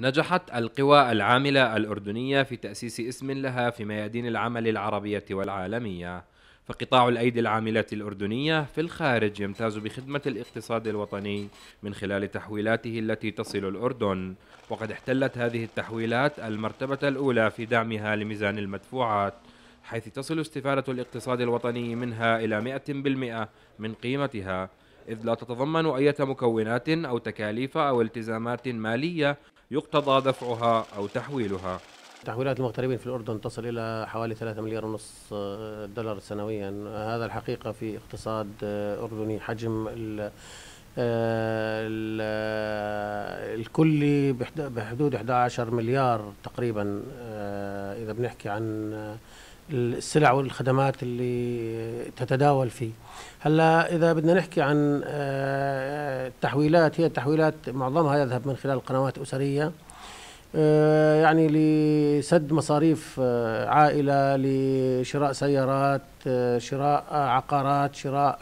نجحت القوى العاملة الأردنية في تأسيس اسم لها في ميادين العمل العربية والعالمية فقطاع الأيدي العاملة الأردنية في الخارج يمتاز بخدمة الاقتصاد الوطني من خلال تحويلاته التي تصل الأردن وقد احتلت هذه التحويلات المرتبة الأولى في دعمها لميزان المدفوعات حيث تصل استفادة الاقتصاد الوطني منها إلى 100% من قيمتها إذ لا تتضمن أي مكونات أو تكاليف أو التزامات مالية يقتضى دفعها أو تحويلها تحويلات المغتربين في الأردن تصل إلى حوالي 3 مليار ونص دولار سنويا هذا الحقيقة في اقتصاد أردني حجم الكلي بحدود 11 مليار تقريبا اذا بنحكي عن السلع والخدمات اللي تتداول فيه هلا اذا بدنا نحكي عن التحويلات آه، هي التحويلات معظمها يذهب من خلال قنوات اسريه آه، يعني لسد مصاريف آه، عائلة لشراء سيارات آه، شراء عقارات شراء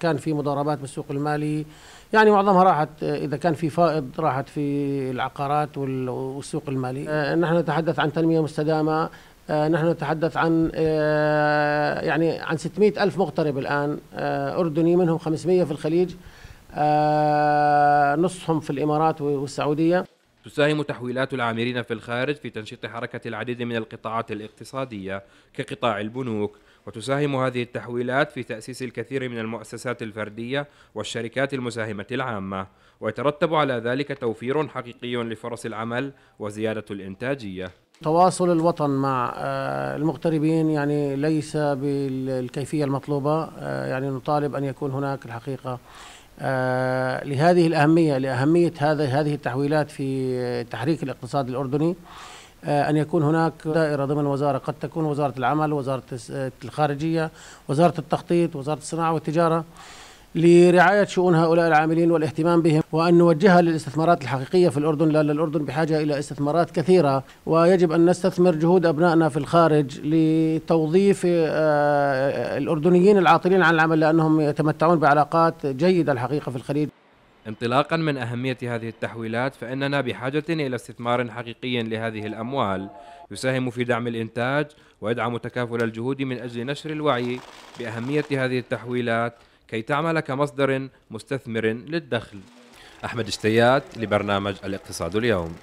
كان في مضاربات بالسوق المالي يعني معظمها راحت إذا كان في فائض راحت في العقارات والسوق المالي نحن نتحدث عن تنمية مستدامة نحن نتحدث عن يعني عن 600 ألف مغترب الآن أردني منهم 500 في الخليج نصهم في الإمارات والسعودية تساهم تحويلات العاملين في الخارج في تنشيط حركة العديد من القطاعات الاقتصادية كقطاع البنوك وتساهم هذه التحويلات في تأسيس الكثير من المؤسسات الفردية والشركات المساهمة العامة ويترتب على ذلك توفير حقيقي لفرص العمل وزيادة الإنتاجية تواصل الوطن مع آه، المغتربين يعني ليس بالكيفية المطلوبة آه، يعني نطالب أن يكون هناك الحقيقة آه، لهذه الأهمية لأهمية هذا هذه التحويلات في تحريك الاقتصاد الأردني آه، أن يكون هناك دائرة ضمن وزارة قد تكون وزارة العمل وزارة الخارجية وزارة التخطيط وزارة الصناعة والتجارة لرعاية شؤون هؤلاء العاملين والاهتمام بهم وأن نوجهها للاستثمارات الحقيقية في الأردن لأن الأردن بحاجة إلى استثمارات كثيرة ويجب أن نستثمر جهود أبنائنا في الخارج لتوظيف آه، الأردنيين العاطلين عن العمل لأنهم يتمتعون بعلاقات جيدة الحقيقة في الخليج انطلاقا من أهمية هذه التحويلات فإننا بحاجة إلى استثمار حقيقي لهذه الأموال يساهم في دعم الإنتاج ويدعم تكافل الجهود من أجل نشر الوعي بأهمية هذه التحويلات كي تعمل كمصدر مستثمر للدخل أحمد الشتيات لبرنامج الاقتصاد اليوم